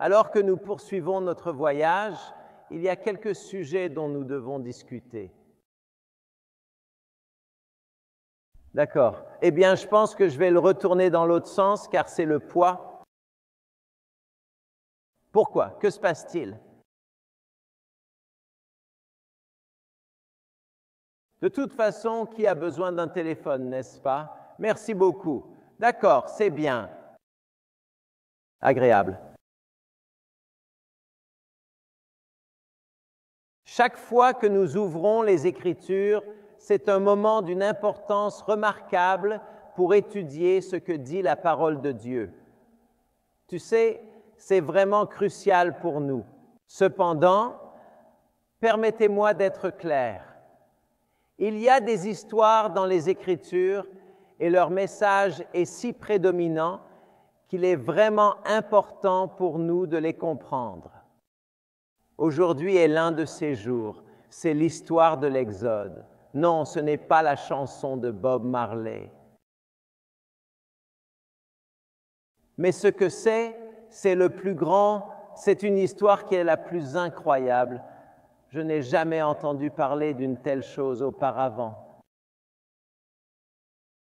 Alors que nous poursuivons notre voyage, il y a quelques sujets dont nous devons discuter. D'accord. Eh bien, je pense que je vais le retourner dans l'autre sens car c'est le poids. Pourquoi Que se passe-t-il De toute façon, qui a besoin d'un téléphone, n'est-ce pas Merci beaucoup. D'accord, c'est bien. Agréable. Chaque fois que nous ouvrons les Écritures, c'est un moment d'une importance remarquable pour étudier ce que dit la parole de Dieu. Tu sais, c'est vraiment crucial pour nous. Cependant, permettez-moi d'être clair. Il y a des histoires dans les Écritures et leur message est si prédominant qu'il est vraiment important pour nous de les comprendre. Aujourd'hui est l'un de ces jours. C'est l'histoire de l'Exode. Non, ce n'est pas la chanson de Bob Marley. Mais ce que c'est, c'est le plus grand, c'est une histoire qui est la plus incroyable. Je n'ai jamais entendu parler d'une telle chose auparavant.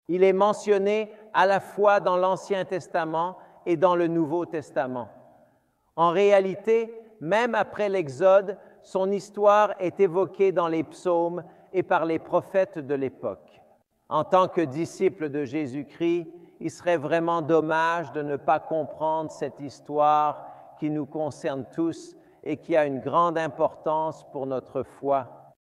Il est mentionné à la fois dans l'Ancien Testament et dans le Nouveau Testament. En réalité, même après l'Exode, son histoire est évoquée dans les psaumes et par les prophètes de l'époque. En tant que disciple de Jésus-Christ, il serait vraiment dommage de ne pas comprendre cette histoire qui nous concerne tous et qui a une grande importance pour notre foi.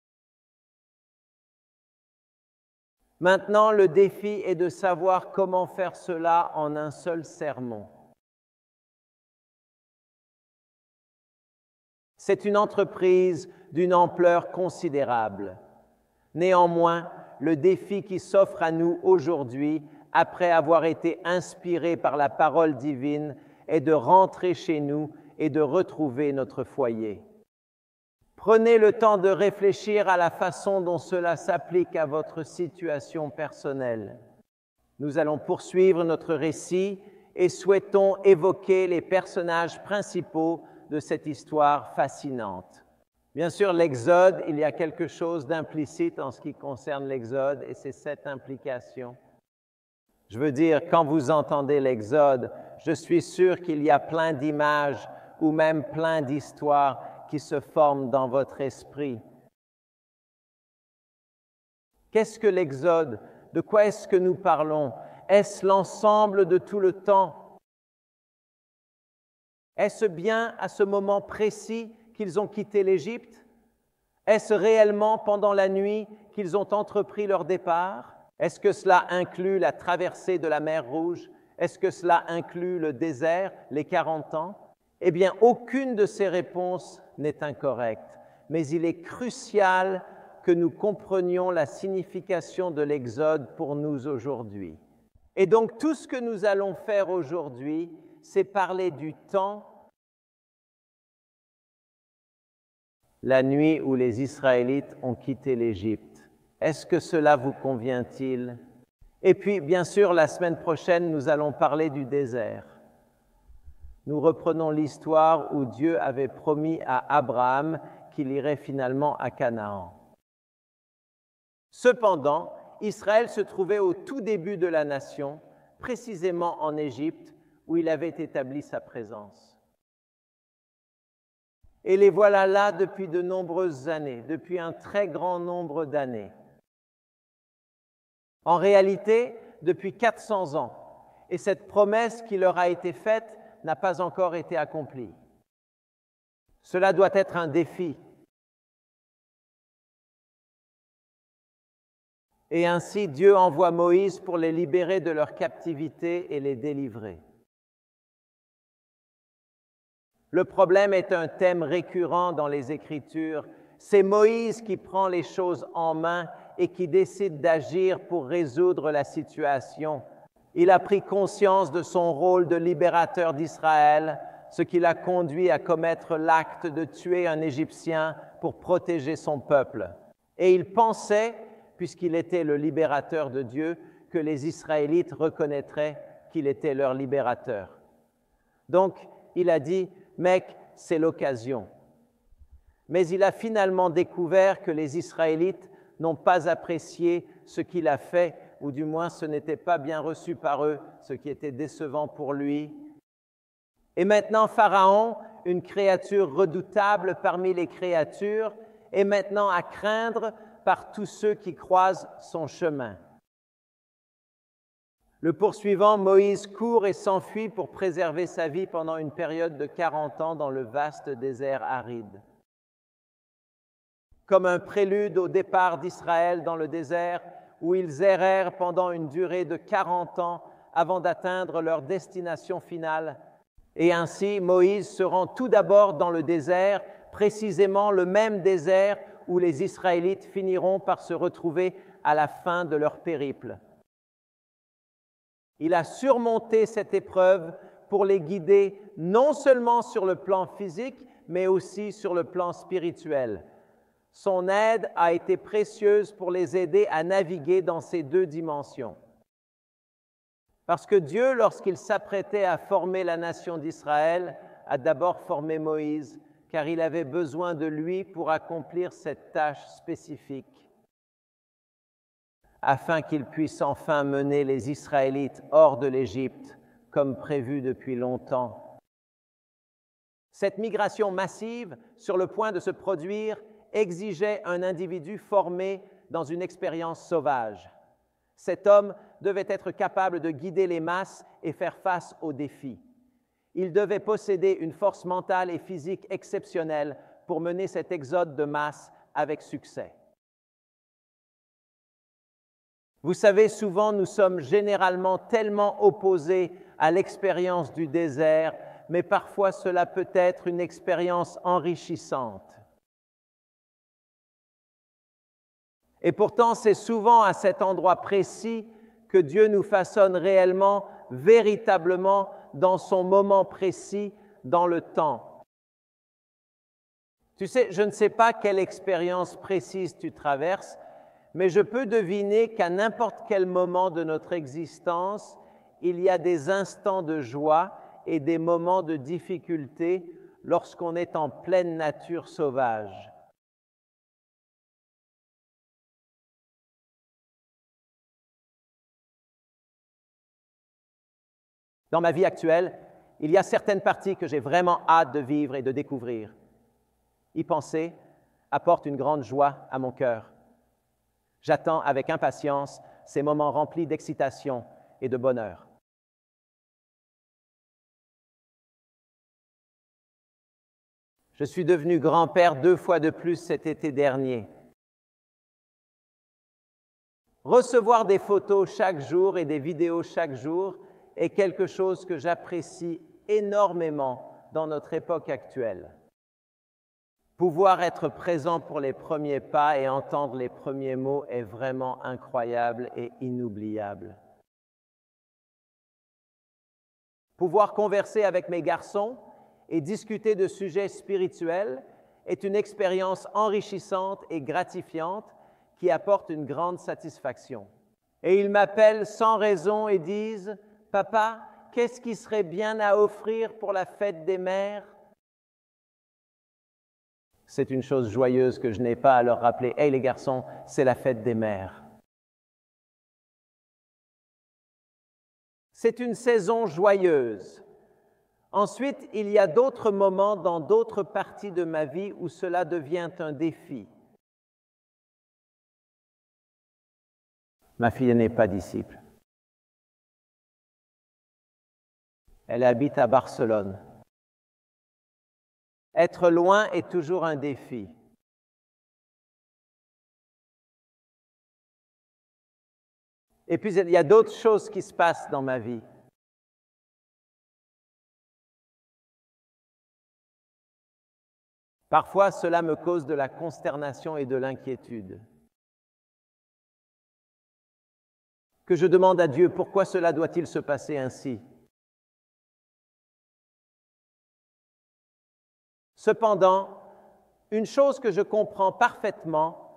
Maintenant, le défi est de savoir comment faire cela en un seul sermon. C'est une entreprise d'une ampleur considérable. Néanmoins, le défi qui s'offre à nous aujourd'hui, après avoir été inspiré par la parole divine, est de rentrer chez nous et de retrouver notre foyer. Prenez le temps de réfléchir à la façon dont cela s'applique à votre situation personnelle. Nous allons poursuivre notre récit et souhaitons évoquer les personnages principaux de cette histoire fascinante. Bien sûr, l'Exode, il y a quelque chose d'implicite en ce qui concerne l'Exode, et c'est cette implication. Je veux dire, quand vous entendez l'Exode, je suis sûr qu'il y a plein d'images ou même plein d'histoires qui se forment dans votre esprit. Qu'est-ce que l'Exode De quoi est-ce que nous parlons Est-ce l'ensemble de tout le temps est-ce bien à ce moment précis qu'ils ont quitté l'Égypte Est-ce réellement pendant la nuit qu'ils ont entrepris leur départ Est-ce que cela inclut la traversée de la mer Rouge Est-ce que cela inclut le désert, les 40 ans Eh bien, aucune de ces réponses n'est incorrecte, mais il est crucial que nous comprenions la signification de l'Exode pour nous aujourd'hui. Et donc tout ce que nous allons faire aujourd'hui, c'est parler du temps, la nuit où les Israélites ont quitté l'Égypte. Est-ce que cela vous convient-il Et puis, bien sûr, la semaine prochaine, nous allons parler du désert. Nous reprenons l'histoire où Dieu avait promis à Abraham qu'il irait finalement à Canaan. Cependant, Israël se trouvait au tout début de la nation, précisément en Égypte, où il avait établi sa présence. Et les voilà là depuis de nombreuses années, depuis un très grand nombre d'années. En réalité, depuis 400 ans. Et cette promesse qui leur a été faite n'a pas encore été accomplie. Cela doit être un défi. Et ainsi Dieu envoie Moïse pour les libérer de leur captivité et les délivrer. Le problème est un thème récurrent dans les Écritures. C'est Moïse qui prend les choses en main et qui décide d'agir pour résoudre la situation. Il a pris conscience de son rôle de libérateur d'Israël, ce qui l'a conduit à commettre l'acte de tuer un Égyptien pour protéger son peuple. Et il pensait, puisqu'il était le libérateur de Dieu, que les Israélites reconnaîtraient qu'il était leur libérateur. Donc, il a dit, mec, c'est l'occasion. Mais il a finalement découvert que les Israélites n'ont pas apprécié ce qu'il a fait, ou du moins ce n'était pas bien reçu par eux, ce qui était décevant pour lui. Et maintenant, Pharaon, une créature redoutable parmi les créatures, est maintenant à craindre par tous ceux qui croisent son chemin. Le poursuivant, Moïse court et s'enfuit pour préserver sa vie pendant une période de 40 ans dans le vaste désert aride. Comme un prélude au départ d'Israël dans le désert, où ils errèrent pendant une durée de 40 ans avant d'atteindre leur destination finale. Et ainsi, Moïse se rend tout d'abord dans le désert, précisément le même désert où les Israélites finiront par se retrouver à la fin de leur périple. Il a surmonté cette épreuve pour les guider non seulement sur le plan physique, mais aussi sur le plan spirituel. Son aide a été précieuse pour les aider à naviguer dans ces deux dimensions. Parce que Dieu, lorsqu'il s'apprêtait à former la nation d'Israël, a d'abord formé Moïse, car il avait besoin de lui pour accomplir cette tâche spécifique afin qu'ils puissent enfin mener les Israélites hors de l'Égypte, comme prévu depuis longtemps. Cette migration massive, sur le point de se produire, exigeait un individu formé dans une expérience sauvage. Cet homme devait être capable de guider les masses et faire face aux défis. Il devait posséder une force mentale et physique exceptionnelle pour mener cet exode de masse avec succès. Vous savez, souvent, nous sommes généralement tellement opposés à l'expérience du désert, mais parfois cela peut être une expérience enrichissante. Et pourtant, c'est souvent à cet endroit précis que Dieu nous façonne réellement, véritablement, dans son moment précis, dans le temps. Tu sais, je ne sais pas quelle expérience précise tu traverses, mais je peux deviner qu'à n'importe quel moment de notre existence, il y a des instants de joie et des moments de difficulté lorsqu'on est en pleine nature sauvage. Dans ma vie actuelle, il y a certaines parties que j'ai vraiment hâte de vivre et de découvrir. Y penser apporte une grande joie à mon cœur. J'attends avec impatience ces moments remplis d'excitation et de bonheur. Je suis devenu grand-père deux fois de plus cet été dernier. Recevoir des photos chaque jour et des vidéos chaque jour est quelque chose que j'apprécie énormément dans notre époque actuelle. Pouvoir être présent pour les premiers pas et entendre les premiers mots est vraiment incroyable et inoubliable. Pouvoir converser avec mes garçons et discuter de sujets spirituels est une expérience enrichissante et gratifiante qui apporte une grande satisfaction. Et ils m'appellent sans raison et disent, Papa, qu'est-ce qui serait bien à offrir pour la fête des mères c'est une chose joyeuse que je n'ai pas à leur rappeler. Hey les garçons, c'est la fête des mères. C'est une saison joyeuse. Ensuite, il y a d'autres moments dans d'autres parties de ma vie où cela devient un défi. Ma fille n'est pas disciple. Elle habite à Barcelone. Être loin est toujours un défi. Et puis, il y a d'autres choses qui se passent dans ma vie. Parfois, cela me cause de la consternation et de l'inquiétude. Que je demande à Dieu, pourquoi cela doit-il se passer ainsi Cependant, une chose que je comprends parfaitement,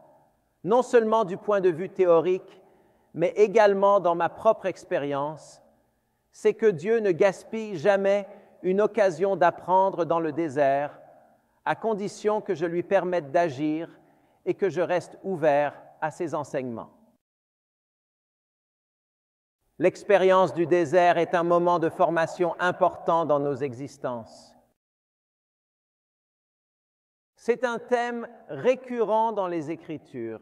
non seulement du point de vue théorique, mais également dans ma propre expérience, c'est que Dieu ne gaspille jamais une occasion d'apprendre dans le désert, à condition que je lui permette d'agir et que je reste ouvert à ses enseignements. L'expérience du désert est un moment de formation important dans nos existences. C'est un thème récurrent dans les Écritures.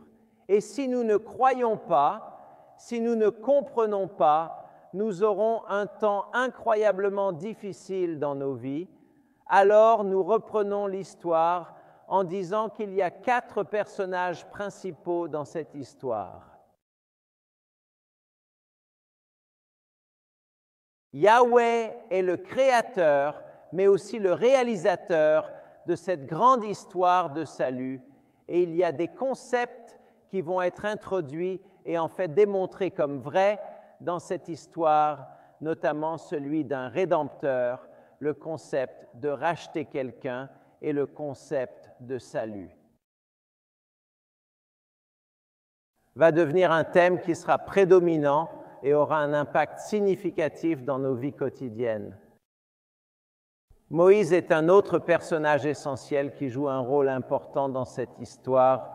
Et si nous ne croyons pas, si nous ne comprenons pas, nous aurons un temps incroyablement difficile dans nos vies. Alors nous reprenons l'histoire en disant qu'il y a quatre personnages principaux dans cette histoire. Yahweh est le créateur, mais aussi le réalisateur de cette grande histoire de salut. Et il y a des concepts qui vont être introduits et en fait démontrés comme vrais dans cette histoire, notamment celui d'un rédempteur, le concept de racheter quelqu'un et le concept de salut. Va devenir un thème qui sera prédominant et aura un impact significatif dans nos vies quotidiennes. Moïse est un autre personnage essentiel qui joue un rôle important dans cette histoire.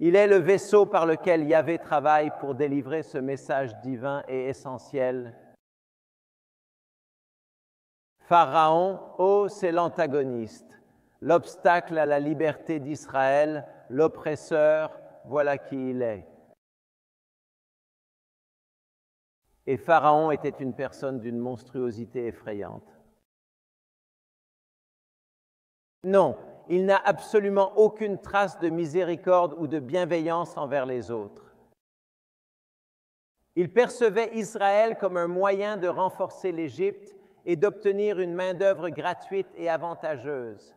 Il est le vaisseau par lequel Yahvé travaille pour délivrer ce message divin et essentiel. Pharaon, oh, c'est l'antagoniste, l'obstacle à la liberté d'Israël, l'oppresseur, voilà qui il est. Et Pharaon était une personne d'une monstruosité effrayante. Non, il n'a absolument aucune trace de miséricorde ou de bienveillance envers les autres. Il percevait Israël comme un moyen de renforcer l'Égypte et d'obtenir une main-d'œuvre gratuite et avantageuse.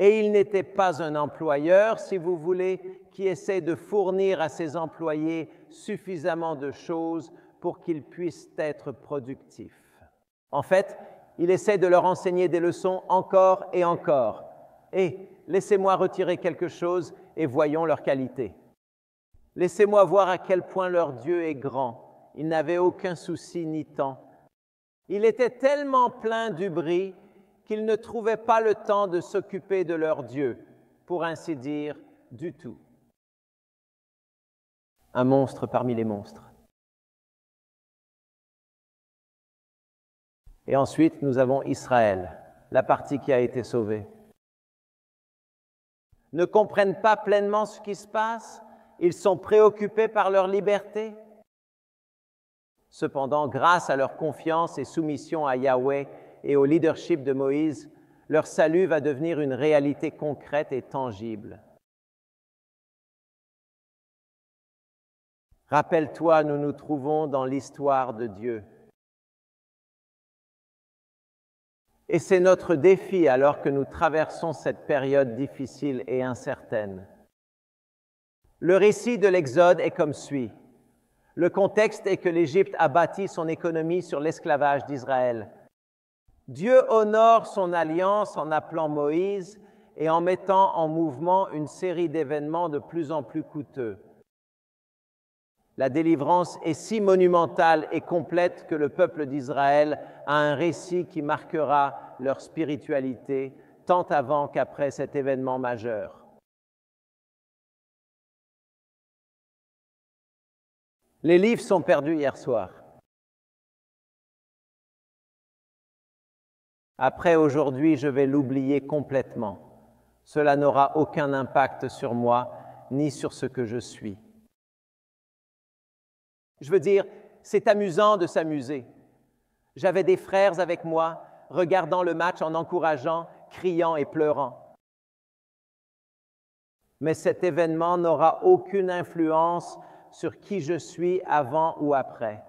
Et il n'était pas un employeur, si vous voulez, qui essaie de fournir à ses employés suffisamment de choses pour qu'ils puissent être productifs. En fait, il essaie de leur enseigner des leçons encore et encore. Et laissez-moi retirer quelque chose et voyons leur qualité. Laissez-moi voir à quel point leur Dieu est grand. Il n'avait aucun souci ni temps. Il était tellement plein du bris qu'ils ne trouvaient pas le temps de s'occuper de leur Dieu, pour ainsi dire, du tout. Un monstre parmi les monstres. Et ensuite, nous avons Israël, la partie qui a été sauvée. Ne comprennent pas pleinement ce qui se passe, ils sont préoccupés par leur liberté. Cependant, grâce à leur confiance et soumission à Yahweh et au leadership de Moïse, leur salut va devenir une réalité concrète et tangible. Rappelle-toi, nous nous trouvons dans l'histoire de Dieu. Et c'est notre défi alors que nous traversons cette période difficile et incertaine. Le récit de l'Exode est comme suit. Le contexte est que l'Égypte a bâti son économie sur l'esclavage d'Israël. Dieu honore son alliance en appelant Moïse et en mettant en mouvement une série d'événements de plus en plus coûteux. La délivrance est si monumentale et complète que le peuple d'Israël a un récit qui marquera leur spiritualité tant avant qu'après cet événement majeur. Les livres sont perdus hier soir. Après aujourd'hui, je vais l'oublier complètement. Cela n'aura aucun impact sur moi ni sur ce que je suis. Je veux dire, c'est amusant de s'amuser. J'avais des frères avec moi, regardant le match en encourageant, criant et pleurant. Mais cet événement n'aura aucune influence sur qui je suis avant ou après.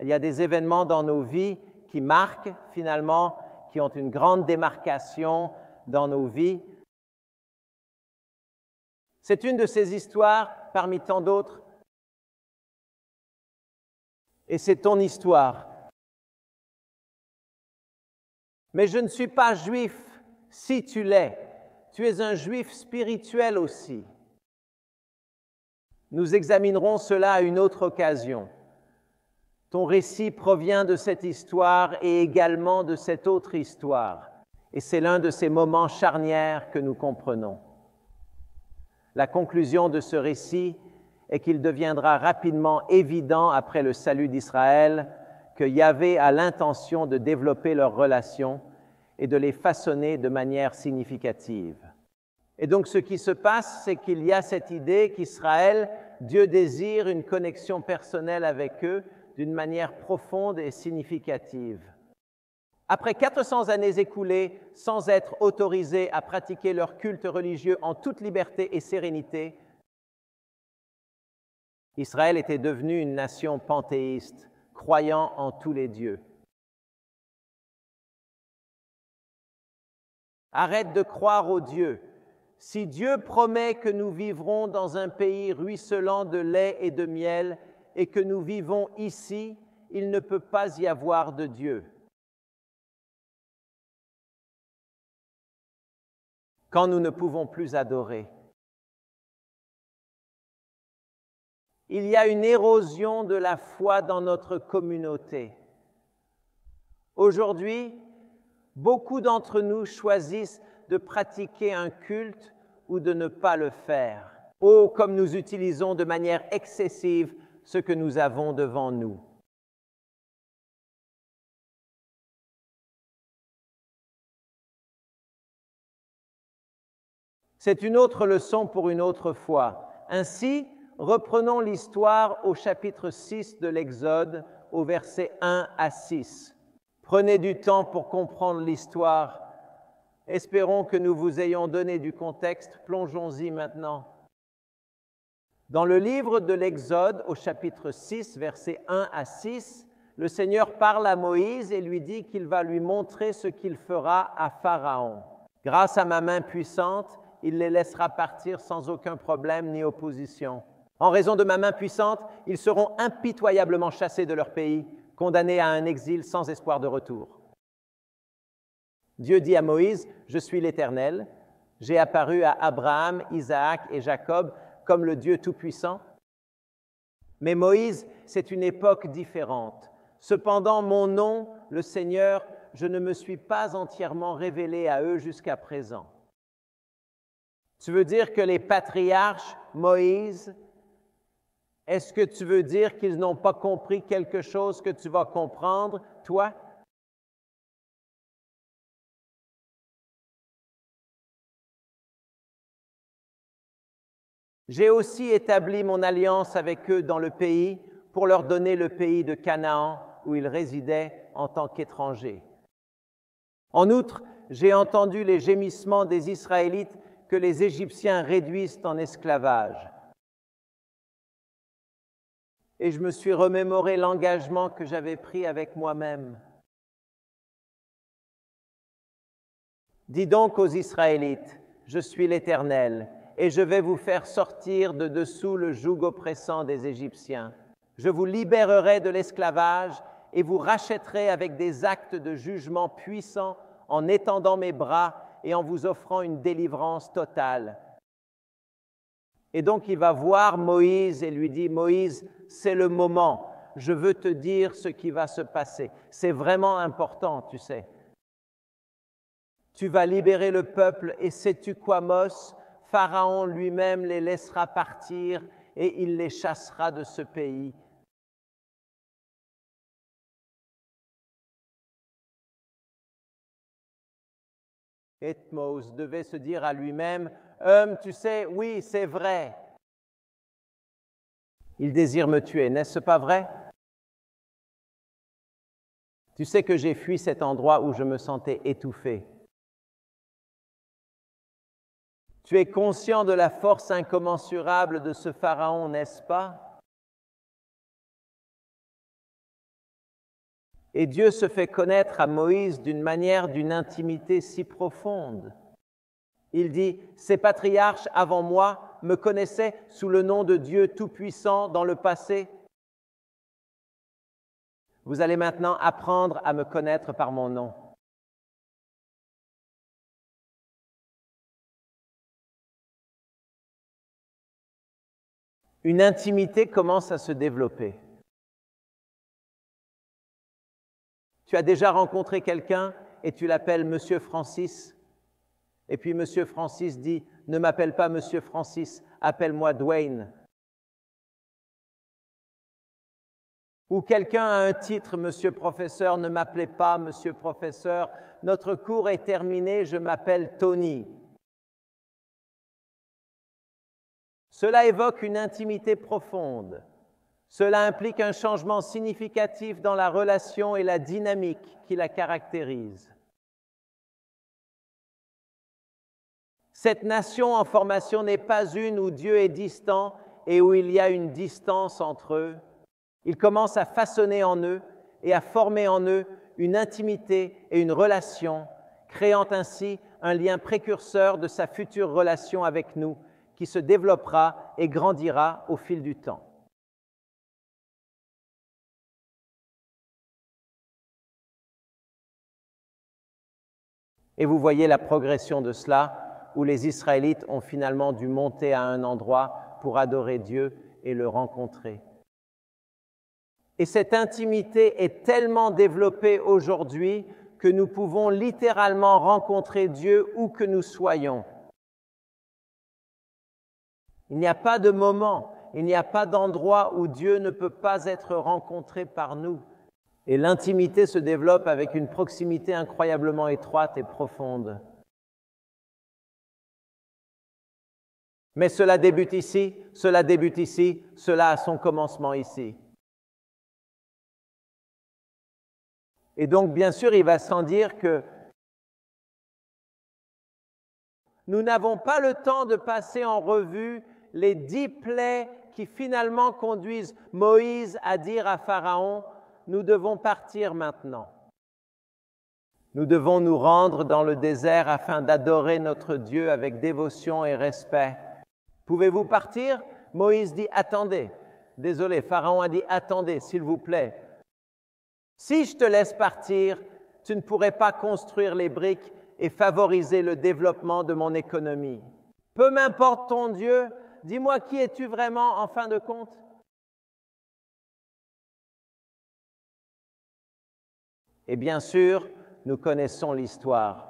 Il y a des événements dans nos vies qui marquent finalement, qui ont une grande démarcation dans nos vies. C'est une de ces histoires parmi tant d'autres. Et c'est ton histoire. Mais je ne suis pas juif si tu l'es. Tu es un juif spirituel aussi. Nous examinerons cela à une autre occasion. Ton récit provient de cette histoire et également de cette autre histoire. Et c'est l'un de ces moments charnières que nous comprenons. La conclusion de ce récit est qu'il deviendra rapidement évident après le salut d'Israël que Yahvé a l'intention de développer leurs relations et de les façonner de manière significative. Et donc ce qui se passe, c'est qu'il y a cette idée qu'Israël, Dieu désire une connexion personnelle avec eux d'une manière profonde et significative. Après 400 années écoulées sans être autorisés à pratiquer leur culte religieux en toute liberté et sérénité, Israël était devenu une nation panthéiste, croyant en tous les dieux. Arrête de croire aux dieux. Si Dieu promet que nous vivrons dans un pays ruisselant de lait et de miel et que nous vivons ici, il ne peut pas y avoir de Dieu. quand nous ne pouvons plus adorer. Il y a une érosion de la foi dans notre communauté. Aujourd'hui, beaucoup d'entre nous choisissent de pratiquer un culte ou de ne pas le faire. Oh, comme nous utilisons de manière excessive ce que nous avons devant nous. C'est une autre leçon pour une autre fois. Ainsi, reprenons l'histoire au chapitre 6 de l'Exode, au verset 1 à 6. Prenez du temps pour comprendre l'histoire. Espérons que nous vous ayons donné du contexte. Plongeons-y maintenant. Dans le livre de l'Exode, au chapitre 6, verset 1 à 6, le Seigneur parle à Moïse et lui dit qu'il va lui montrer ce qu'il fera à Pharaon. Grâce à ma main puissante, il les laissera partir sans aucun problème ni opposition. En raison de ma main puissante, ils seront impitoyablement chassés de leur pays, condamnés à un exil sans espoir de retour. Dieu dit à Moïse, Je suis l'Éternel, j'ai apparu à Abraham, Isaac et Jacob comme le Dieu Tout-Puissant. Mais Moïse, c'est une époque différente. Cependant, mon nom, le Seigneur, je ne me suis pas entièrement révélé à eux jusqu'à présent. Tu veux dire que les patriarches, Moïse, est-ce que tu veux dire qu'ils n'ont pas compris quelque chose que tu vas comprendre, toi? J'ai aussi établi mon alliance avec eux dans le pays pour leur donner le pays de Canaan où ils résidaient en tant qu'étrangers. En outre, j'ai entendu les gémissements des Israélites les Égyptiens réduisent en esclavage. Et je me suis remémoré l'engagement que j'avais pris avec moi-même. Dis donc aux Israélites, je suis l'Éternel, et je vais vous faire sortir de dessous le joug oppressant des Égyptiens. Je vous libérerai de l'esclavage et vous rachèterai avec des actes de jugement puissants en étendant mes bras et en vous offrant une délivrance totale. Et donc il va voir Moïse et lui dit, Moïse, c'est le moment, je veux te dire ce qui va se passer. C'est vraiment important, tu sais. Tu vas libérer le peuple et sais-tu quoi, Mos Pharaon lui-même les laissera partir et il les chassera de ce pays Ethmos devait se dire à lui-même, Hum, tu sais, oui, c'est vrai. Il désire me tuer, n'est-ce pas vrai Tu sais que j'ai fui cet endroit où je me sentais étouffé. Tu es conscient de la force incommensurable de ce Pharaon, n'est-ce pas Et Dieu se fait connaître à Moïse d'une manière, d'une intimité si profonde. Il dit, Ces patriarches avant moi me connaissaient sous le nom de Dieu Tout-Puissant dans le passé. Vous allez maintenant apprendre à me connaître par mon nom. Une intimité commence à se développer. Tu as déjà rencontré quelqu'un et tu l'appelles Monsieur Francis. Et puis Monsieur Francis dit, ne m'appelle pas Monsieur Francis, appelle-moi Dwayne. Ou quelqu'un a un titre, Monsieur Professeur, ne m'appelez pas Monsieur Professeur, notre cours est terminé, je m'appelle Tony. Cela évoque une intimité profonde cela implique un changement significatif dans la relation et la dynamique qui la caractérise. Cette nation en formation n'est pas une où Dieu est distant et où il y a une distance entre eux. Il commence à façonner en eux et à former en eux une intimité et une relation, créant ainsi un lien précurseur de sa future relation avec nous qui se développera et grandira au fil du temps. Et vous voyez la progression de cela, où les Israélites ont finalement dû monter à un endroit pour adorer Dieu et le rencontrer. Et cette intimité est tellement développée aujourd'hui que nous pouvons littéralement rencontrer Dieu où que nous soyons. Il n'y a pas de moment, il n'y a pas d'endroit où Dieu ne peut pas être rencontré par nous. Et l'intimité se développe avec une proximité incroyablement étroite et profonde. Mais cela débute ici, cela débute ici, cela a son commencement ici. Et donc, bien sûr, il va sans dire que nous n'avons pas le temps de passer en revue les dix plaies qui finalement conduisent Moïse à dire à Pharaon, nous devons partir maintenant. Nous devons nous rendre dans le désert afin d'adorer notre Dieu avec dévotion et respect. Pouvez-vous partir Moïse dit, attendez. Désolé, Pharaon a dit, attendez, s'il vous plaît. Si je te laisse partir, tu ne pourrais pas construire les briques et favoriser le développement de mon économie. Peu m'importe ton Dieu, dis-moi qui es-tu vraiment en fin de compte Et bien sûr, nous connaissons l'histoire.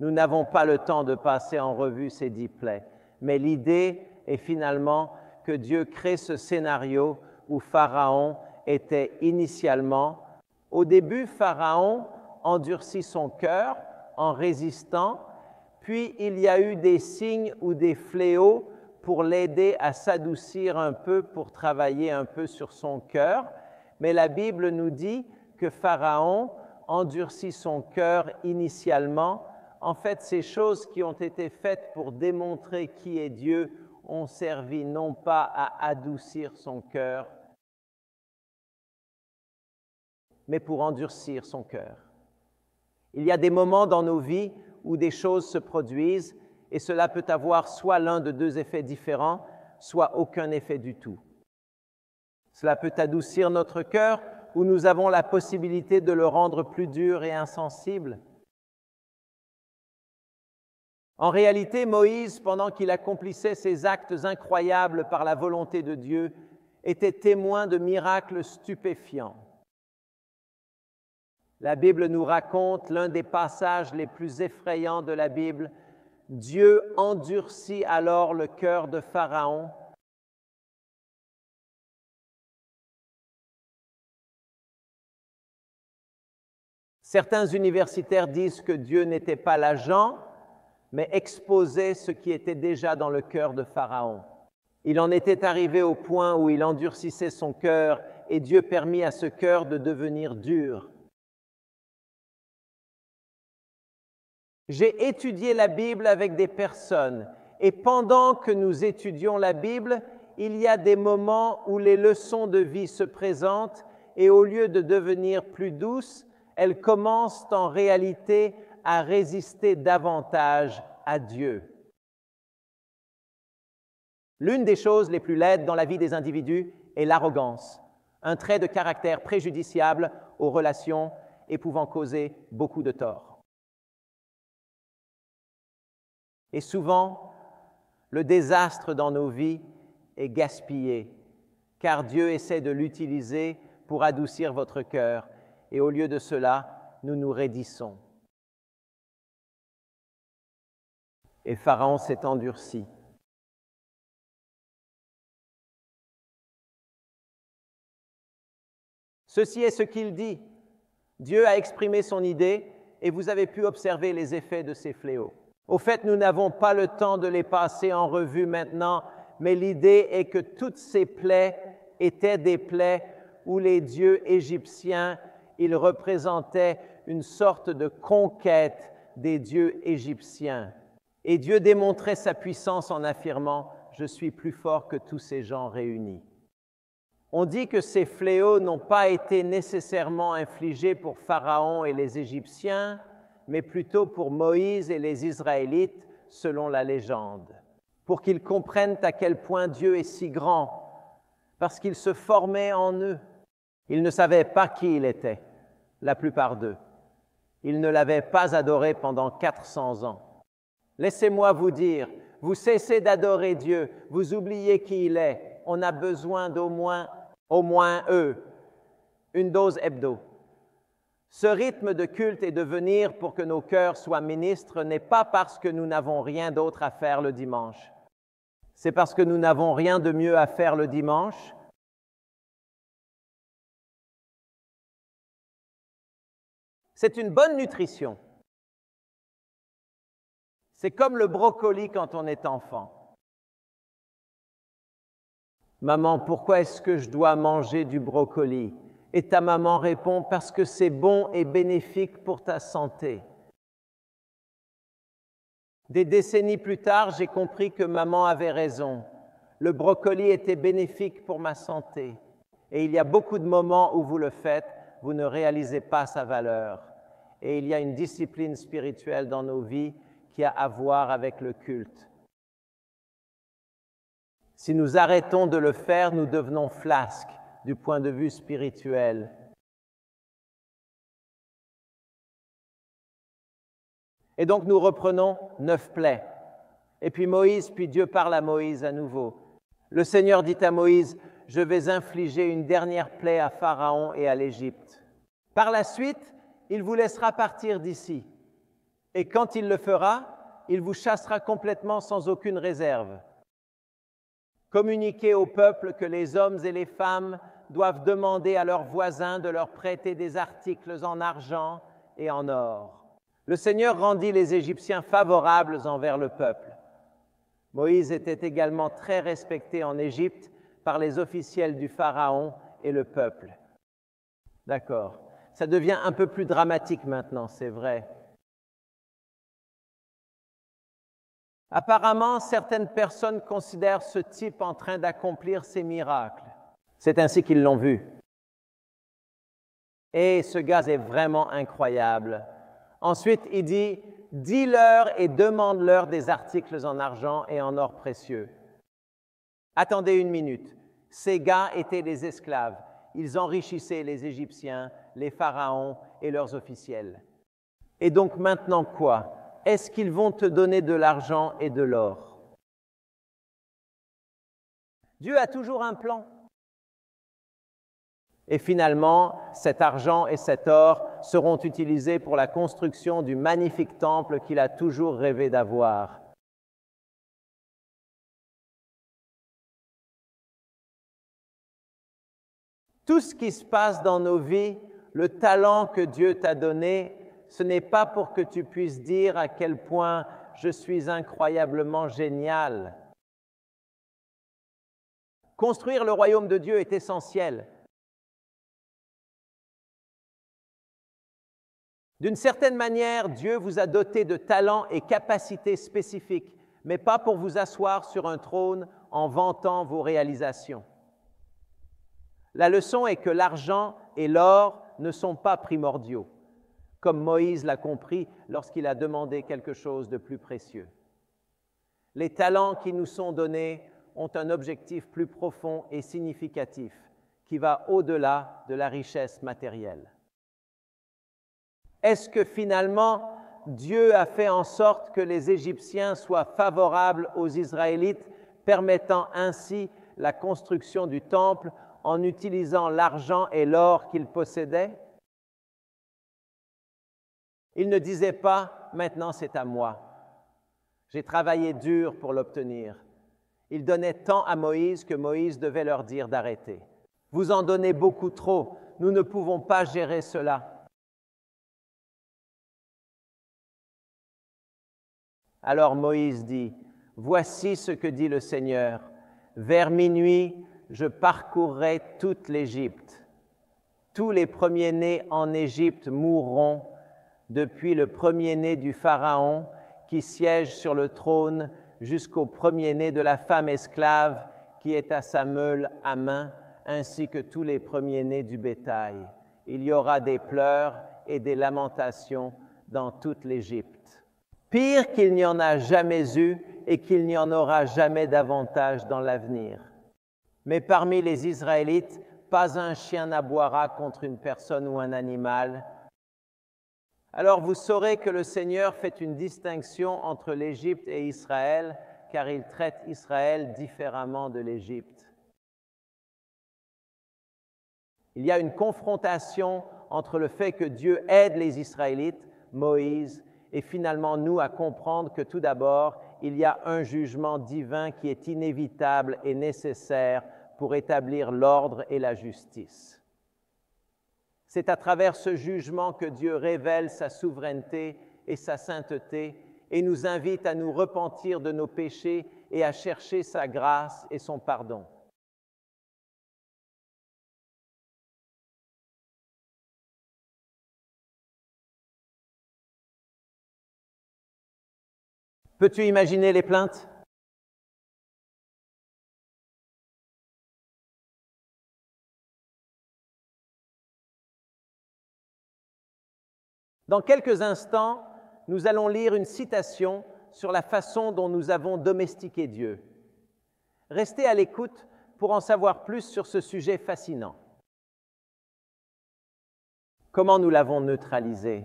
Nous n'avons pas le temps de passer en revue ces dix plaies. Mais l'idée est finalement que Dieu crée ce scénario où Pharaon était initialement. Au début, Pharaon endurcit son cœur en résistant, puis il y a eu des signes ou des fléaux pour l'aider à s'adoucir un peu, pour travailler un peu sur son cœur. Mais la Bible nous dit que Pharaon endurcit son cœur initialement. En fait, ces choses qui ont été faites pour démontrer qui est Dieu ont servi non pas à adoucir son cœur, mais pour endurcir son cœur. Il y a des moments dans nos vies où des choses se produisent et cela peut avoir soit l'un de deux effets différents, soit aucun effet du tout. Cela peut adoucir notre cœur où nous avons la possibilité de le rendre plus dur et insensible. En réalité, Moïse, pendant qu'il accomplissait ces actes incroyables par la volonté de Dieu, était témoin de miracles stupéfiants. La Bible nous raconte l'un des passages les plus effrayants de la Bible. Dieu endurcit alors le cœur de Pharaon Certains universitaires disent que Dieu n'était pas l'agent, mais exposait ce qui était déjà dans le cœur de Pharaon. Il en était arrivé au point où il endurcissait son cœur et Dieu permit à ce cœur de devenir dur. J'ai étudié la Bible avec des personnes et pendant que nous étudions la Bible, il y a des moments où les leçons de vie se présentent et au lieu de devenir plus douces, elles commencent en réalité à résister davantage à Dieu. L'une des choses les plus laides dans la vie des individus est l'arrogance, un trait de caractère préjudiciable aux relations et pouvant causer beaucoup de tort. Et souvent, le désastre dans nos vies est gaspillé, car Dieu essaie de l'utiliser pour adoucir votre cœur et au lieu de cela, nous nous raidissons. Et Pharaon s'est endurci. Ceci est ce qu'il dit. Dieu a exprimé son idée et vous avez pu observer les effets de ces fléaux. Au fait, nous n'avons pas le temps de les passer en revue maintenant, mais l'idée est que toutes ces plaies étaient des plaies où les dieux égyptiens il représentait une sorte de conquête des dieux égyptiens. Et Dieu démontrait sa puissance en affirmant, je suis plus fort que tous ces gens réunis. On dit que ces fléaux n'ont pas été nécessairement infligés pour Pharaon et les Égyptiens, mais plutôt pour Moïse et les Israélites, selon la légende, pour qu'ils comprennent à quel point Dieu est si grand, parce qu'il se formait en eux. Ils ne savaient pas qui il était la plupart d'eux. Ils ne l'avaient pas adoré pendant 400 ans. Laissez-moi vous dire, vous cessez d'adorer Dieu, vous oubliez qui il est. On a besoin d'au moins, au moins eux, une dose hebdo. Ce rythme de culte et de venir pour que nos cœurs soient ministres n'est pas parce que nous n'avons rien d'autre à faire le dimanche. C'est parce que nous n'avons rien de mieux à faire le dimanche C'est une bonne nutrition. C'est comme le brocoli quand on est enfant. Maman, pourquoi est-ce que je dois manger du brocoli Et ta maman répond, parce que c'est bon et bénéfique pour ta santé. Des décennies plus tard, j'ai compris que maman avait raison. Le brocoli était bénéfique pour ma santé. Et il y a beaucoup de moments où vous le faites, vous ne réalisez pas sa valeur et il y a une discipline spirituelle dans nos vies qui a à voir avec le culte. Si nous arrêtons de le faire, nous devenons flasques du point de vue spirituel. Et donc nous reprenons neuf plaies. Et puis Moïse, puis Dieu parle à Moïse à nouveau. Le Seigneur dit à Moïse, je vais infliger une dernière plaie à Pharaon et à l'Égypte. Par la suite, il vous laissera partir d'ici. Et quand il le fera, il vous chassera complètement sans aucune réserve. Communiquez au peuple que les hommes et les femmes doivent demander à leurs voisins de leur prêter des articles en argent et en or. Le Seigneur rendit les Égyptiens favorables envers le peuple. Moïse était également très respecté en Égypte par les officiels du Pharaon et le peuple. D'accord. Ça devient un peu plus dramatique maintenant, c'est vrai. Apparemment, certaines personnes considèrent ce type en train d'accomplir ses miracles. C'est ainsi qu'ils l'ont vu. Et ce gaz est vraiment incroyable. Ensuite, il dit, dis-leur et demande-leur des articles en argent et en or précieux. Attendez une minute. Ces gars étaient des esclaves ils enrichissaient les Égyptiens, les pharaons et leurs officiels. Et donc maintenant quoi Est-ce qu'ils vont te donner de l'argent et de l'or Dieu a toujours un plan. Et finalement, cet argent et cet or seront utilisés pour la construction du magnifique temple qu'il a toujours rêvé d'avoir. Tout ce qui se passe dans nos vies, le talent que Dieu t'a donné, ce n'est pas pour que tu puisses dire à quel point je suis incroyablement génial. Construire le royaume de Dieu est essentiel. D'une certaine manière, Dieu vous a doté de talents et capacités spécifiques, mais pas pour vous asseoir sur un trône en vantant vos réalisations. La leçon est que l'argent et l'or ne sont pas primordiaux, comme Moïse l'a compris lorsqu'il a demandé quelque chose de plus précieux. Les talents qui nous sont donnés ont un objectif plus profond et significatif qui va au-delà de la richesse matérielle. Est-ce que finalement Dieu a fait en sorte que les Égyptiens soient favorables aux Israélites, permettant ainsi la construction du temple en utilisant l'argent et l'or qu'il possédait? Il ne disait pas, maintenant c'est à moi. J'ai travaillé dur pour l'obtenir. Il donnait tant à Moïse que Moïse devait leur dire d'arrêter. Vous en donnez beaucoup trop, nous ne pouvons pas gérer cela. Alors Moïse dit, Voici ce que dit le Seigneur. Vers minuit, je parcourrai toute l'Égypte. Tous les premiers-nés en Égypte mourront, depuis le premier-né du Pharaon qui siège sur le trône jusqu'au premier-né de la femme esclave qui est à sa meule à main, ainsi que tous les premiers-nés du bétail. Il y aura des pleurs et des lamentations dans toute l'Égypte. Pire qu'il n'y en a jamais eu et qu'il n'y en aura jamais davantage dans l'avenir. Mais parmi les Israélites, pas un chien n'aboiera contre une personne ou un animal. Alors vous saurez que le Seigneur fait une distinction entre l'Égypte et Israël, car il traite Israël différemment de l'Égypte. Il y a une confrontation entre le fait que Dieu aide les Israélites, Moïse, et finalement nous à comprendre que tout d'abord, il y a un jugement divin qui est inévitable et nécessaire pour établir l'ordre et la justice. C'est à travers ce jugement que Dieu révèle sa souveraineté et sa sainteté et nous invite à nous repentir de nos péchés et à chercher sa grâce et son pardon. Peux-tu imaginer les plaintes Dans quelques instants, nous allons lire une citation sur la façon dont nous avons domestiqué Dieu. Restez à l'écoute pour en savoir plus sur ce sujet fascinant. Comment nous l'avons neutralisé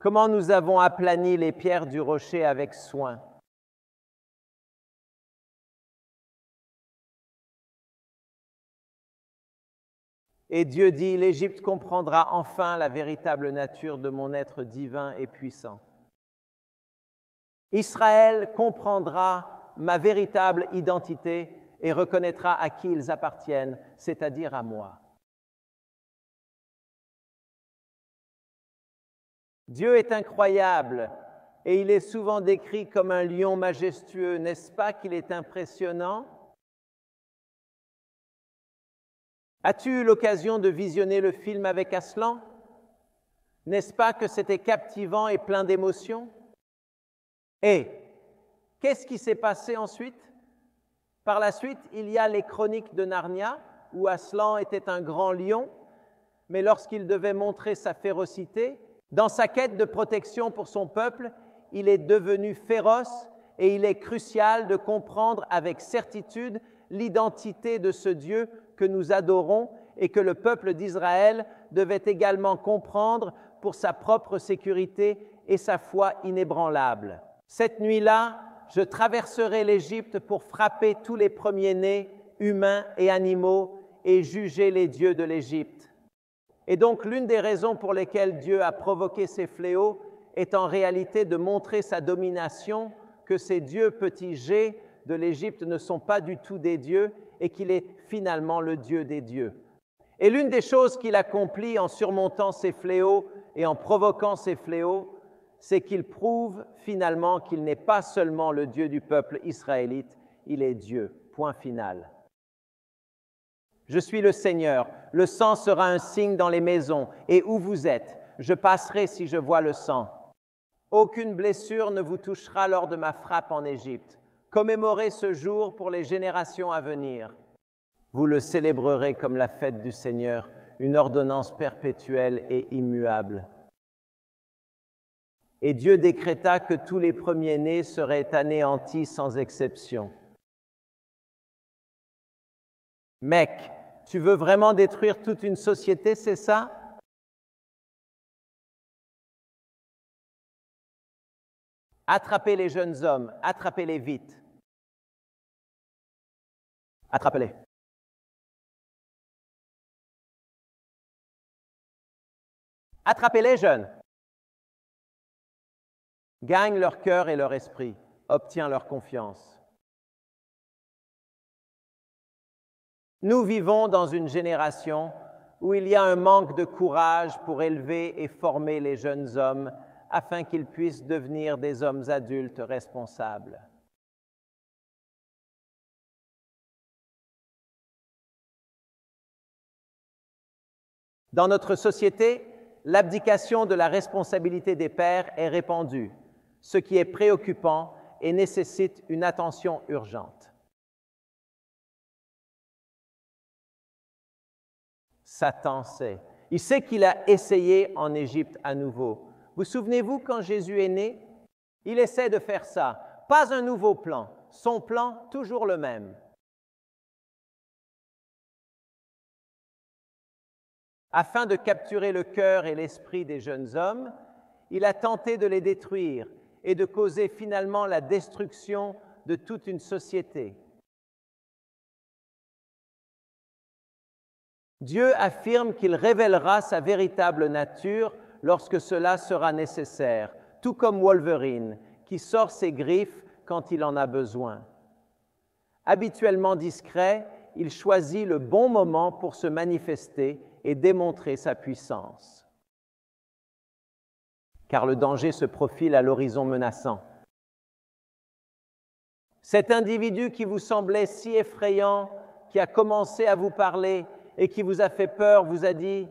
Comment nous avons aplani les pierres du rocher avec soin Et Dieu dit, l'Égypte comprendra enfin la véritable nature de mon être divin et puissant. Israël comprendra ma véritable identité et reconnaîtra à qui ils appartiennent, c'est-à-dire à moi. Dieu est incroyable et il est souvent décrit comme un lion majestueux. N'est-ce pas qu'il est impressionnant As-tu eu l'occasion de visionner le film avec Aslan N'est-ce pas que c'était captivant et plein d'émotions Et qu'est-ce qui s'est passé ensuite Par la suite, il y a les chroniques de Narnia, où Aslan était un grand lion, mais lorsqu'il devait montrer sa férocité, dans sa quête de protection pour son peuple, il est devenu féroce et il est crucial de comprendre avec certitude l'identité de ce Dieu que nous adorons et que le peuple d'Israël devait également comprendre pour sa propre sécurité et sa foi inébranlable. Cette nuit-là, je traverserai l'Égypte pour frapper tous les premiers-nés, humains et animaux, et juger les dieux de l'Égypte. Et donc l'une des raisons pour lesquelles Dieu a provoqué ces fléaux est en réalité de montrer sa domination, que ces dieux petits g de l'Égypte ne sont pas du tout des dieux et qu'il est finalement le Dieu des dieux. Et l'une des choses qu'il accomplit en surmontant ces fléaux et en provoquant ces fléaux, c'est qu'il prouve finalement qu'il n'est pas seulement le Dieu du peuple israélite, il est Dieu. Point final. Je suis le Seigneur. Le sang sera un signe dans les maisons et où vous êtes. Je passerai si je vois le sang. Aucune blessure ne vous touchera lors de ma frappe en Égypte. Commémorez ce jour pour les générations à venir. Vous le célébrerez comme la fête du Seigneur, une ordonnance perpétuelle et immuable. Et Dieu décréta que tous les premiers-nés seraient anéantis sans exception. Mec, tu veux vraiment détruire toute une société, c'est ça Attrapez les jeunes hommes, attrapez-les vite. Attrapez-les. Attrapez-les jeunes. Gagne leur cœur et leur esprit, obtiens leur confiance. Nous vivons dans une génération où il y a un manque de courage pour élever et former les jeunes hommes afin qu'ils puissent devenir des hommes adultes responsables. Dans notre société, l'abdication de la responsabilité des pères est répandue, ce qui est préoccupant et nécessite une attention urgente. Satan sait. Il sait qu'il a essayé en Égypte à nouveau. Vous souvenez-vous quand Jésus est né Il essaie de faire ça. Pas un nouveau plan. Son plan, toujours le même. Afin de capturer le cœur et l'esprit des jeunes hommes, il a tenté de les détruire et de causer finalement la destruction de toute une société. Dieu affirme qu'il révélera sa véritable nature lorsque cela sera nécessaire, tout comme Wolverine, qui sort ses griffes quand il en a besoin. Habituellement discret, il choisit le bon moment pour se manifester et démontrer sa puissance. Car le danger se profile à l'horizon menaçant. Cet individu qui vous semblait si effrayant, qui a commencé à vous parler, et qui vous a fait peur vous a dit,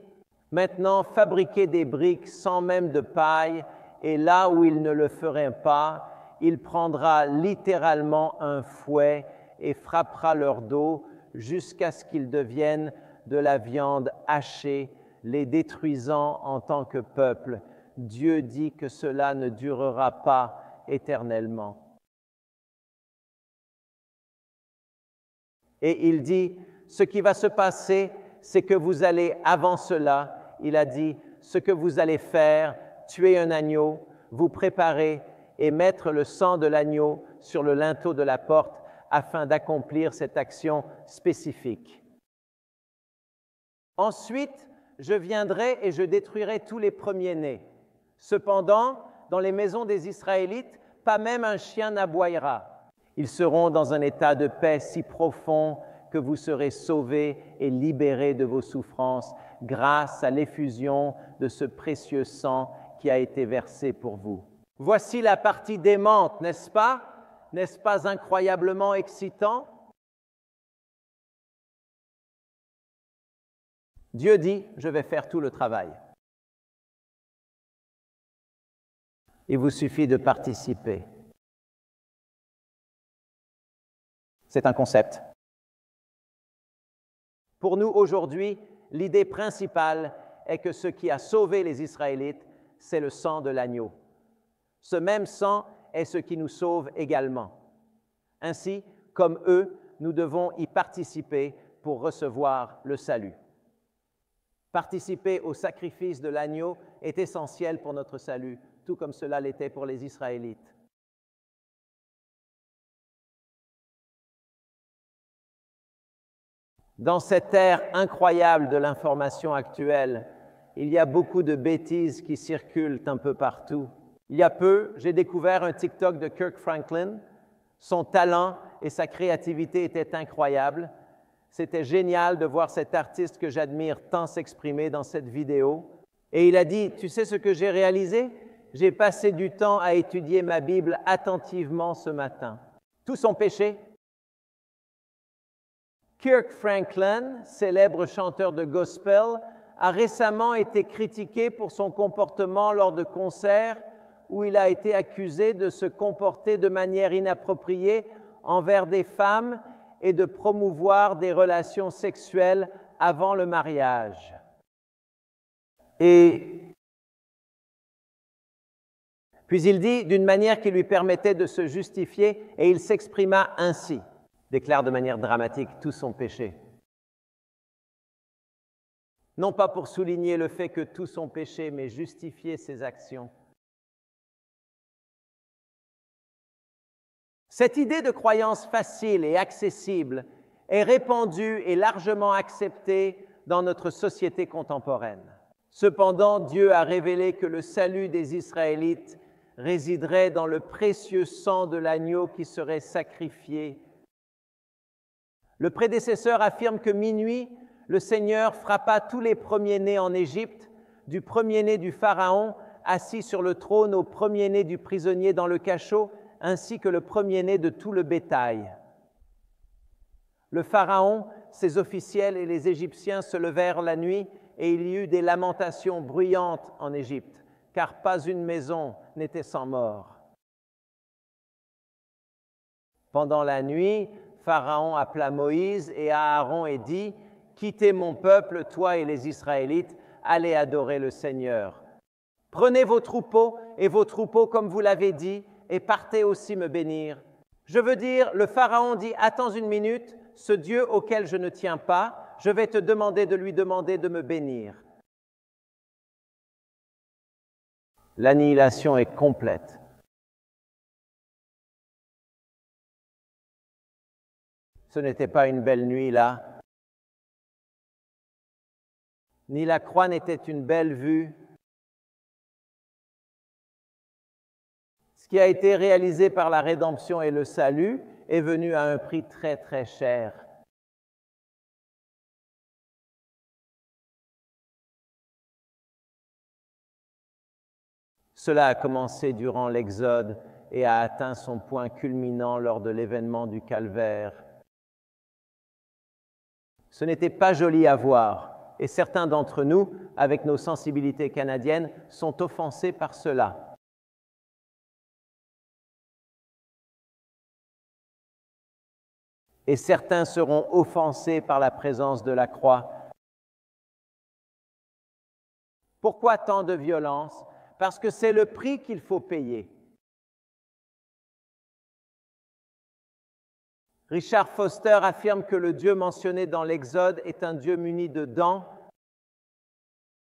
maintenant fabriquez des briques sans même de paille, et là où ils ne le ferait pas, il prendra littéralement un fouet et frappera leur dos jusqu'à ce qu'ils deviennent de la viande hachée, les détruisant en tant que peuple. Dieu dit que cela ne durera pas éternellement. Et il dit, ce qui va se passer, c'est que vous allez, avant cela, il a dit, ce que vous allez faire, tuer un agneau, vous préparer et mettre le sang de l'agneau sur le linteau de la porte afin d'accomplir cette action spécifique. Ensuite, je viendrai et je détruirai tous les premiers-nés. Cependant, dans les maisons des Israélites, pas même un chien n'aboyera. Ils seront dans un état de paix si profond vous serez sauvés et libérés de vos souffrances grâce à l'effusion de ce précieux sang qui a été versé pour vous. Voici la partie démente, n'est-ce pas N'est-ce pas incroyablement excitant Dieu dit, je vais faire tout le travail. Il vous suffit de participer. C'est un concept. Pour nous aujourd'hui, l'idée principale est que ce qui a sauvé les Israélites, c'est le sang de l'agneau. Ce même sang est ce qui nous sauve également. Ainsi, comme eux, nous devons y participer pour recevoir le salut. Participer au sacrifice de l'agneau est essentiel pour notre salut, tout comme cela l'était pour les Israélites. Dans cette ère incroyable de l'information actuelle, il y a beaucoup de bêtises qui circulent un peu partout. Il y a peu, j'ai découvert un TikTok de Kirk Franklin. Son talent et sa créativité étaient incroyables. C'était génial de voir cet artiste que j'admire tant s'exprimer dans cette vidéo. Et il a dit, tu sais ce que j'ai réalisé J'ai passé du temps à étudier ma Bible attentivement ce matin. Tout son péché, Kirk Franklin, célèbre chanteur de gospel, a récemment été critiqué pour son comportement lors de concerts où il a été accusé de se comporter de manière inappropriée envers des femmes et de promouvoir des relations sexuelles avant le mariage. Et puis il dit d'une manière qui lui permettait de se justifier et il s'exprima ainsi déclare de manière dramatique tout son péché. Non pas pour souligner le fait que tout son péché, mais justifier ses actions. Cette idée de croyance facile et accessible est répandue et largement acceptée dans notre société contemporaine. Cependant, Dieu a révélé que le salut des Israélites résiderait dans le précieux sang de l'agneau qui serait sacrifié le prédécesseur affirme que minuit, le Seigneur frappa tous les premiers-nés en Égypte, du premier-né du Pharaon assis sur le trône au premier-né du prisonnier dans le cachot, ainsi que le premier-né de tout le bétail. Le Pharaon, ses officiels et les Égyptiens se levèrent la nuit, et il y eut des lamentations bruyantes en Égypte, car pas une maison n'était sans mort. Pendant la nuit, Pharaon appela Moïse et à Aaron et dit, Quittez mon peuple, toi et les Israélites, allez adorer le Seigneur. Prenez vos troupeaux et vos troupeaux comme vous l'avez dit, et partez aussi me bénir. Je veux dire, le Pharaon dit, Attends une minute, ce Dieu auquel je ne tiens pas, je vais te demander de lui demander de me bénir. L'annihilation est complète. Ce n'était pas une belle nuit là. Ni la croix n'était une belle vue. Ce qui a été réalisé par la rédemption et le salut est venu à un prix très très cher. Cela a commencé durant l'Exode et a atteint son point culminant lors de l'événement du calvaire. Ce n'était pas joli à voir, et certains d'entre nous, avec nos sensibilités canadiennes, sont offensés par cela. et certains seront offensés par la présence de la croix. Pourquoi tant de violence Parce que c'est le prix qu'il faut payer. Richard Foster affirme que le Dieu mentionné dans l'Exode est un Dieu muni de dents.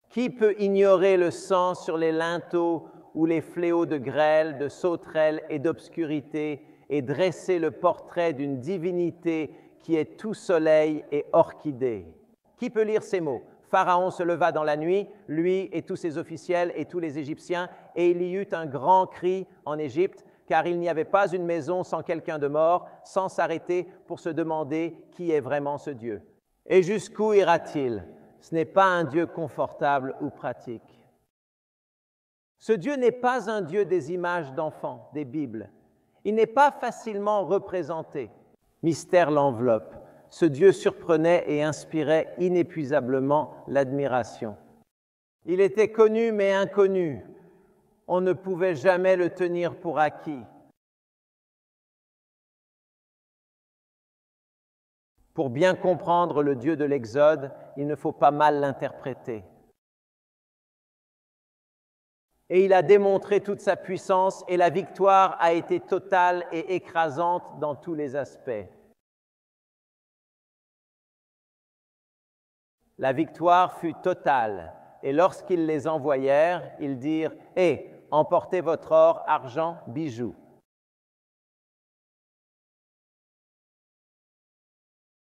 Qui peut ignorer le sang sur les linteaux ou les fléaux de grêle, de sauterelles et d'obscurité et dresser le portrait d'une divinité qui est tout soleil et orchidée Qui peut lire ces mots Pharaon se leva dans la nuit, lui et tous ses officiels et tous les Égyptiens, et il y eut un grand cri en Égypte, car il n'y avait pas une maison sans quelqu'un de mort, sans s'arrêter pour se demander qui est vraiment ce Dieu. Et jusqu'où ira-t-il Ce n'est pas un Dieu confortable ou pratique. Ce Dieu n'est pas un Dieu des images d'enfants, des Bibles. Il n'est pas facilement représenté. Mystère l'enveloppe. Ce Dieu surprenait et inspirait inépuisablement l'admiration. Il était connu mais inconnu, on ne pouvait jamais le tenir pour acquis. Pour bien comprendre le Dieu de l'Exode, il ne faut pas mal l'interpréter. Et il a démontré toute sa puissance et la victoire a été totale et écrasante dans tous les aspects. La victoire fut totale. Et lorsqu'ils les envoyèrent, ils dirent Hé, eh, emportez votre or, argent, bijoux.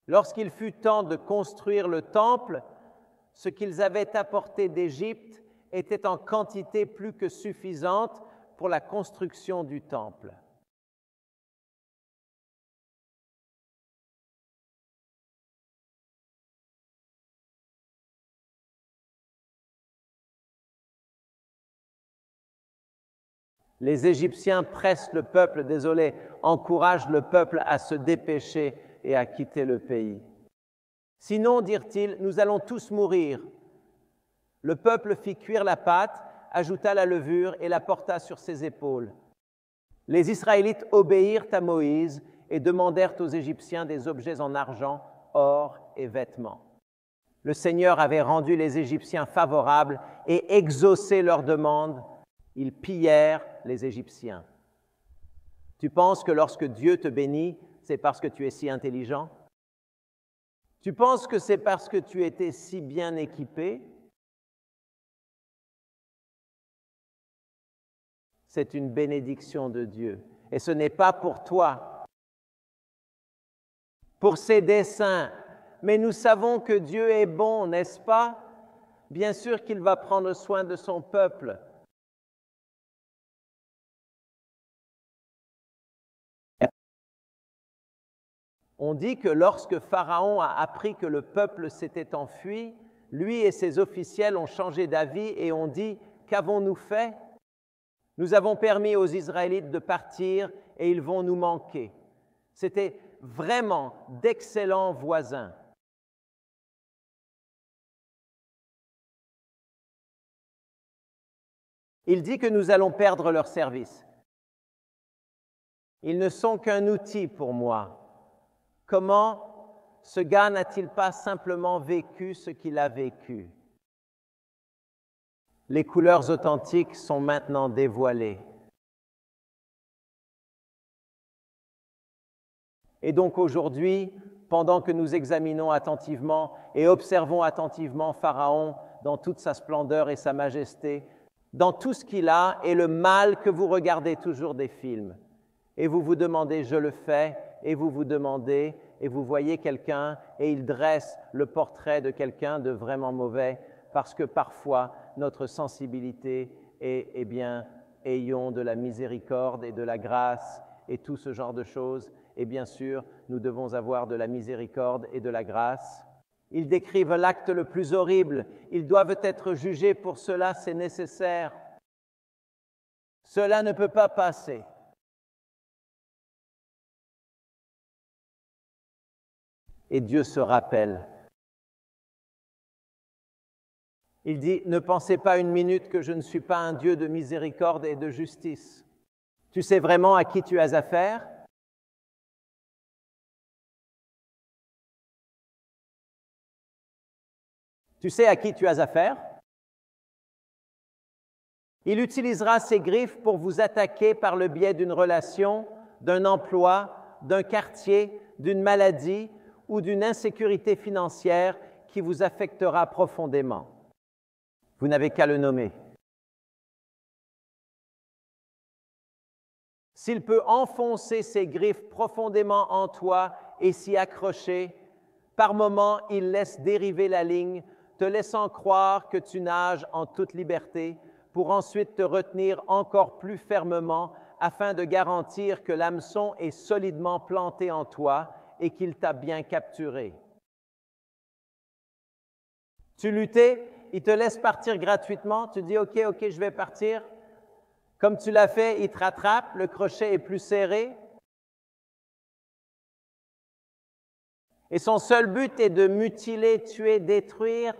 Lorsqu'il fut temps de construire le temple, ce qu'ils avaient apporté d'Égypte était en quantité plus que suffisante pour la construction du temple. Les Égyptiens pressent le peuple, désolé, encouragent le peuple à se dépêcher et à quitter le pays. Sinon, dirent-ils, nous allons tous mourir. Le peuple fit cuire la pâte, ajouta la levure et la porta sur ses épaules. Les Israélites obéirent à Moïse et demandèrent aux Égyptiens des objets en argent, or et vêtements. Le Seigneur avait rendu les Égyptiens favorables et exaucé leurs demandes ils pillèrent les Égyptiens. Tu penses que lorsque Dieu te bénit, c'est parce que tu es si intelligent Tu penses que c'est parce que tu étais si bien équipé C'est une bénédiction de Dieu. Et ce n'est pas pour toi, pour ses desseins. Mais nous savons que Dieu est bon, n'est-ce pas Bien sûr qu'il va prendre soin de son peuple. On dit que lorsque Pharaon a appris que le peuple s'était enfui, lui et ses officiels ont changé d'avis et ont dit, Qu'avons-nous fait Nous avons permis aux Israélites de partir et ils vont nous manquer. C'était vraiment d'excellents voisins. Il dit que nous allons perdre leur service. Ils ne sont qu'un outil pour moi. Comment ce gars n'a-t-il pas simplement vécu ce qu'il a vécu Les couleurs authentiques sont maintenant dévoilées. Et donc aujourd'hui, pendant que nous examinons attentivement et observons attentivement Pharaon dans toute sa splendeur et sa majesté, dans tout ce qu'il a et le mal que vous regardez toujours des films, et vous vous demandez, je le fais, et vous vous demandez et vous voyez quelqu'un et il dresse le portrait de quelqu'un de vraiment mauvais parce que parfois notre sensibilité est, eh bien, ayons de la miséricorde et de la grâce et tout ce genre de choses. Et bien sûr, nous devons avoir de la miséricorde et de la grâce. Ils décrivent l'acte le plus horrible. Ils doivent être jugés pour cela, c'est nécessaire. Cela ne peut pas passer. et Dieu se rappelle. Il dit, ne pensez pas une minute que je ne suis pas un Dieu de miséricorde et de justice. Tu sais vraiment à qui tu as affaire Tu sais à qui tu as affaire Il utilisera ses griffes pour vous attaquer par le biais d'une relation, d'un emploi, d'un quartier, d'une maladie, ou d'une insécurité financière qui vous affectera profondément. Vous n'avez qu'à le nommer. S'il peut enfoncer ses griffes profondément en toi et s'y accrocher, par moments il laisse dériver la ligne, te laissant croire que tu nages en toute liberté, pour ensuite te retenir encore plus fermement afin de garantir que l'hameçon est solidement planté en toi et qu'il t'a bien capturé. Tu luttais, il te laisse partir gratuitement, tu dis OK, OK, je vais partir. Comme tu l'as fait, il te rattrape, le crochet est plus serré. Et son seul but est de mutiler, tuer, détruire.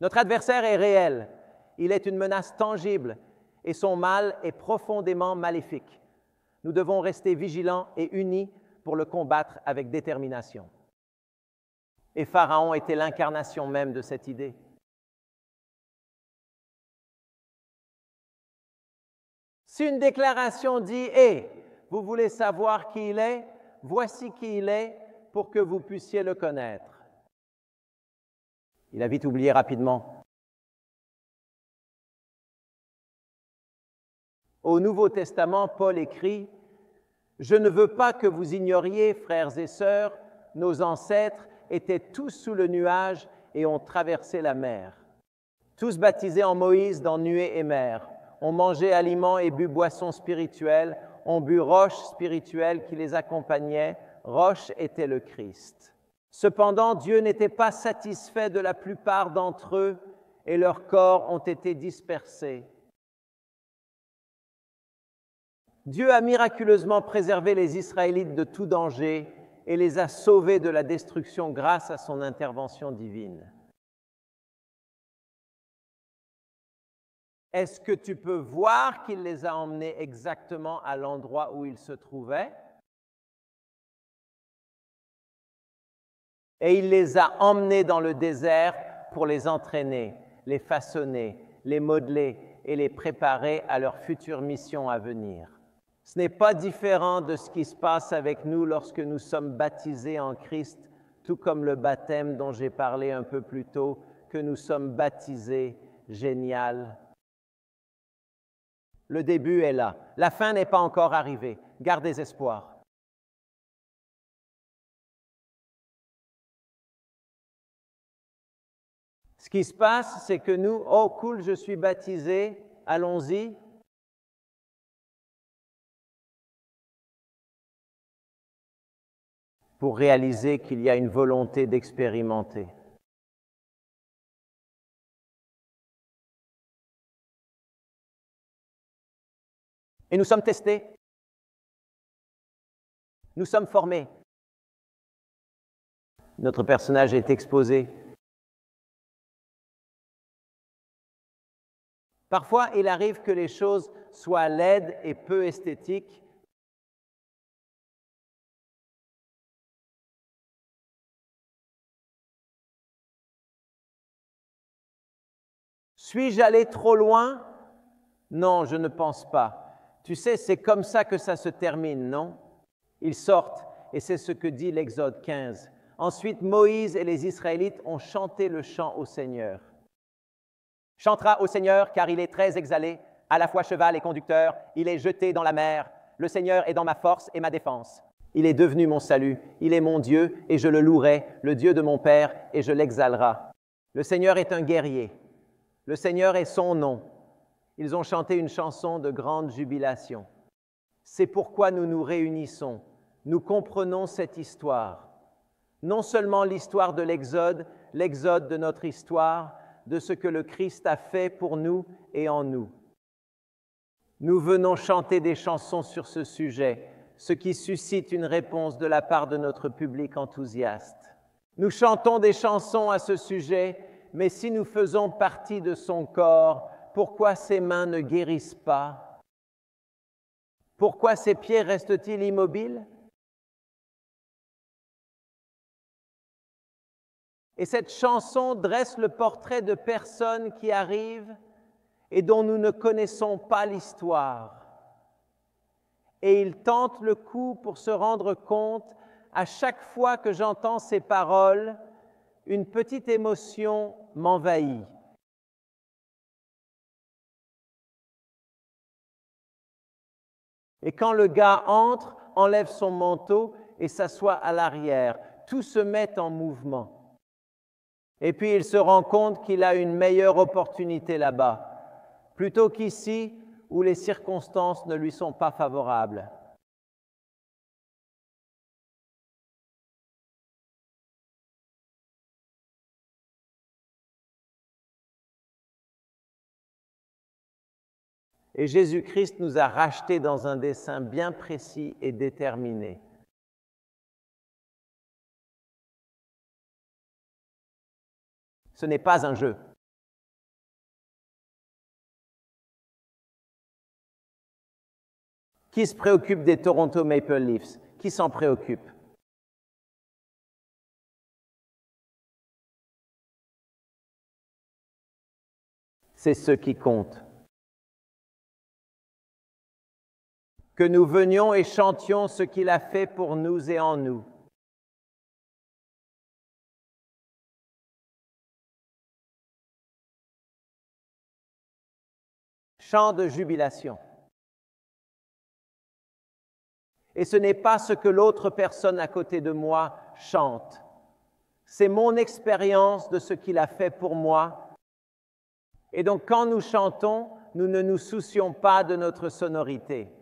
Notre adversaire est réel. Il est une menace tangible et son mal est profondément maléfique. Nous devons rester vigilants et unis pour le combattre avec détermination. Et Pharaon était l'incarnation même de cette idée. Si une déclaration dit Hé, eh, vous voulez savoir qui il est Voici qui il est pour que vous puissiez le connaître. Il a vite oublié rapidement Au Nouveau Testament, Paul écrit, Je ne veux pas que vous ignoriez, frères et sœurs, nos ancêtres étaient tous sous le nuage et ont traversé la mer. Tous baptisés en Moïse dans nuée et mer, ont mangé aliments et bu boissons spirituelles, ont bu roche spirituelle qui les accompagnait, roche était le Christ. Cependant, Dieu n'était pas satisfait de la plupart d'entre eux et leurs corps ont été dispersés. Dieu a miraculeusement préservé les Israélites de tout danger et les a sauvés de la destruction grâce à son intervention divine. Est-ce que tu peux voir qu'il les a emmenés exactement à l'endroit où ils se trouvaient Et il les a emmenés dans le désert pour les entraîner, les façonner, les modeler et les préparer à leur future mission à venir. Ce n'est pas différent de ce qui se passe avec nous lorsque nous sommes baptisés en Christ, tout comme le baptême dont j'ai parlé un peu plus tôt, que nous sommes baptisés, génial. Le début est là. La fin n'est pas encore arrivée. Gardez espoir. Ce qui se passe, c'est que nous, oh cool, je suis baptisé, allons-y, pour réaliser qu'il y a une volonté d'expérimenter. Et nous sommes testés, nous sommes formés, notre personnage est exposé. Parfois, il arrive que les choses soient laides et peu esthétiques, Suis-je allé trop loin Non, je ne pense pas. Tu sais, c'est comme ça que ça se termine, non Ils sortent, et c'est ce que dit l'Exode 15. Ensuite, Moïse et les Israélites ont chanté le chant au Seigneur. Chantera au Seigneur, car il est très exhalé. à la fois cheval et conducteur, il est jeté dans la mer. Le Seigneur est dans ma force et ma défense. Il est devenu mon salut, il est mon Dieu, et je le louerai, le Dieu de mon Père, et je l'exhalerai. Le Seigneur est un guerrier, le Seigneur est son nom. Ils ont chanté une chanson de grande jubilation. C'est pourquoi nous nous réunissons. Nous comprenons cette histoire. Non seulement l'histoire de l'Exode, l'exode de notre histoire, de ce que le Christ a fait pour nous et en nous. Nous venons chanter des chansons sur ce sujet, ce qui suscite une réponse de la part de notre public enthousiaste. Nous chantons des chansons à ce sujet mais si nous faisons partie de son corps, pourquoi ses mains ne guérissent pas Pourquoi ses pieds restent-ils immobiles Et cette chanson dresse le portrait de personnes qui arrivent et dont nous ne connaissons pas l'histoire. Et il tente le coup pour se rendre compte, à chaque fois que j'entends ces paroles, une petite émotion m'envahit. Et quand le gars entre, enlève son manteau et s'assoit à l'arrière, tout se met en mouvement. Et puis il se rend compte qu'il a une meilleure opportunité là-bas, plutôt qu'ici où les circonstances ne lui sont pas favorables. Et Jésus-Christ nous a rachetés dans un dessein bien précis et déterminé. Ce n'est pas un jeu. Qui se préoccupe des Toronto Maple Leafs Qui s'en préoccupe C'est ce qui compte. que nous venions et chantions ce qu'il a fait pour nous et en nous. Chant de jubilation. Et ce n'est pas ce que l'autre personne à côté de moi chante. C'est mon expérience de ce qu'il a fait pour moi. Et donc quand nous chantons, nous ne nous soucions pas de notre sonorité.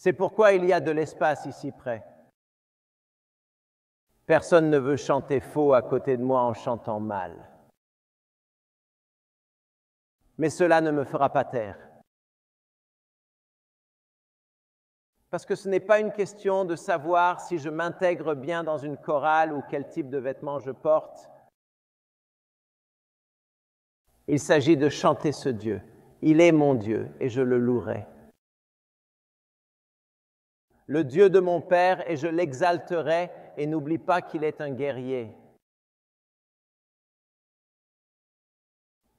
C'est pourquoi il y a de l'espace ici près. Personne ne veut chanter faux à côté de moi en chantant mal. Mais cela ne me fera pas taire. Parce que ce n'est pas une question de savoir si je m'intègre bien dans une chorale ou quel type de vêtements je porte. Il s'agit de chanter ce Dieu. Il est mon Dieu et je le louerai le Dieu de mon Père, et je l'exalterai, et n'oublie pas qu'il est un guerrier.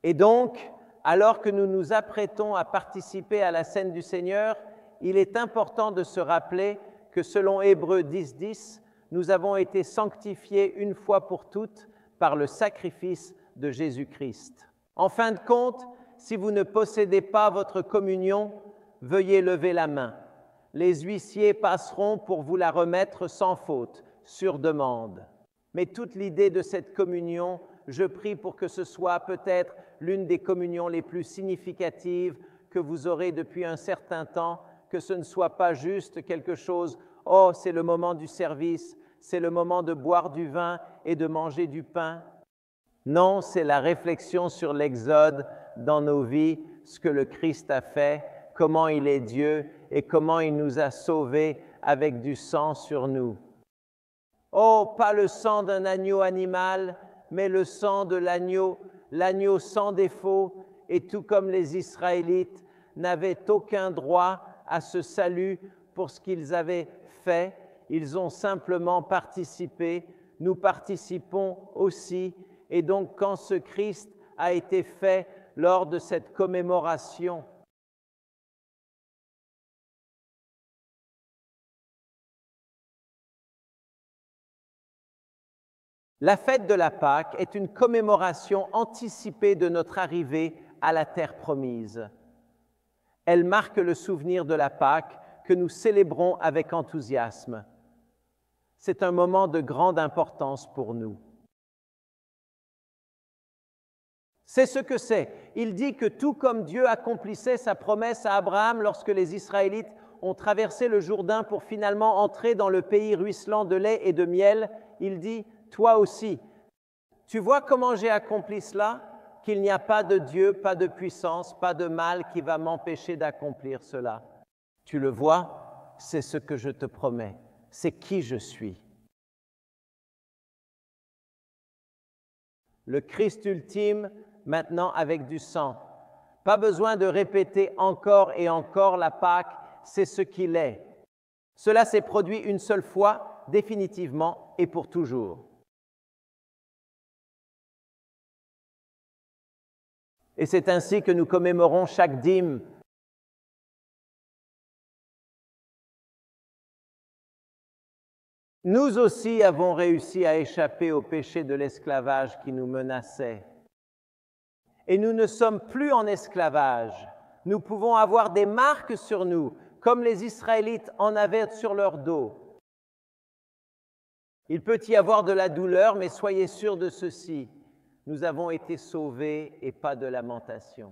Et donc, alors que nous nous apprêtons à participer à la scène du Seigneur, il est important de se rappeler que selon Hébreu 10.10, nous avons été sanctifiés une fois pour toutes par le sacrifice de Jésus-Christ. En fin de compte, si vous ne possédez pas votre communion, veuillez lever la main les huissiers passeront pour vous la remettre sans faute, sur demande. Mais toute l'idée de cette communion, je prie pour que ce soit peut-être l'une des communions les plus significatives que vous aurez depuis un certain temps, que ce ne soit pas juste quelque chose, oh, c'est le moment du service, c'est le moment de boire du vin et de manger du pain. Non, c'est la réflexion sur l'Exode dans nos vies, ce que le Christ a fait, comment il est Dieu et comment il nous a sauvés avec du sang sur nous. Oh, pas le sang d'un agneau animal, mais le sang de l'agneau, l'agneau sans défaut, et tout comme les Israélites, n'avaient aucun droit à ce salut pour ce qu'ils avaient fait, ils ont simplement participé, nous participons aussi, et donc quand ce Christ a été fait lors de cette commémoration, La fête de la Pâque est une commémoration anticipée de notre arrivée à la terre promise. Elle marque le souvenir de la Pâque que nous célébrons avec enthousiasme. C'est un moment de grande importance pour nous. C'est ce que c'est. Il dit que tout comme Dieu accomplissait sa promesse à Abraham lorsque les Israélites ont traversé le Jourdain pour finalement entrer dans le pays ruisselant de lait et de miel, il dit toi aussi. Tu vois comment j'ai accompli cela Qu'il n'y a pas de Dieu, pas de puissance, pas de mal qui va m'empêcher d'accomplir cela. Tu le vois C'est ce que je te promets. C'est qui je suis. Le Christ ultime, maintenant avec du sang. Pas besoin de répéter encore et encore la Pâque, c'est ce qu'il est. Cela s'est produit une seule fois, définitivement et pour toujours. Et c'est ainsi que nous commémorons chaque dîme Nous aussi avons réussi à échapper au péché de l'esclavage qui nous menaçait. Et nous ne sommes plus en esclavage. Nous pouvons avoir des marques sur nous, comme les Israélites en avaient sur leur dos. Il peut y avoir de la douleur, mais soyez sûrs de ceci nous avons été sauvés et pas de lamentation.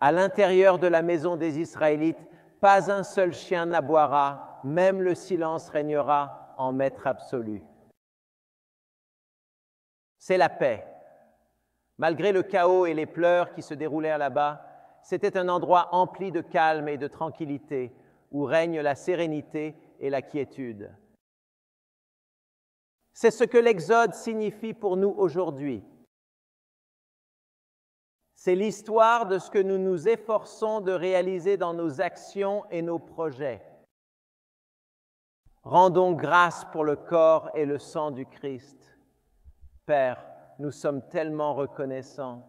À l'intérieur de la maison des Israélites, pas un seul chien n'aboiera, même le silence régnera en maître absolu. C'est la paix. Malgré le chaos et les pleurs qui se déroulèrent là-bas, c'était un endroit empli de calme et de tranquillité, où règne la sérénité et la quiétude. C'est ce que l'Exode signifie pour nous aujourd'hui. C'est l'histoire de ce que nous nous efforçons de réaliser dans nos actions et nos projets. Rendons grâce pour le corps et le sang du Christ. Père, nous sommes tellement reconnaissants.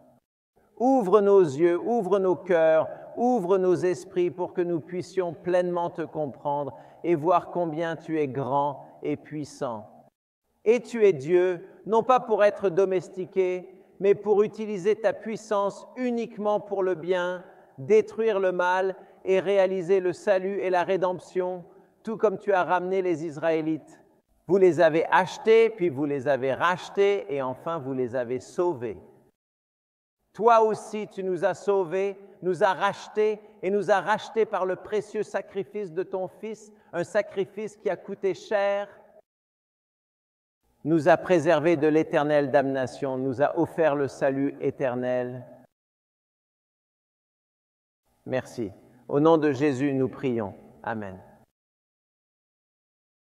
Ouvre nos yeux, ouvre nos cœurs, ouvre nos esprits pour que nous puissions pleinement te comprendre et voir combien tu es grand et puissant. Et tu es Dieu, non pas pour être domestiqué, mais pour utiliser ta puissance uniquement pour le bien, détruire le mal et réaliser le salut et la rédemption, tout comme tu as ramené les Israélites. Vous les avez achetés, puis vous les avez rachetés, et enfin vous les avez sauvés. Toi aussi, tu nous as sauvés, nous as rachetés, et nous as rachetés par le précieux sacrifice de ton Fils, un sacrifice qui a coûté cher, nous a préservés de l'éternelle damnation, nous a offert le salut éternel. Merci. Au nom de Jésus, nous prions. Amen.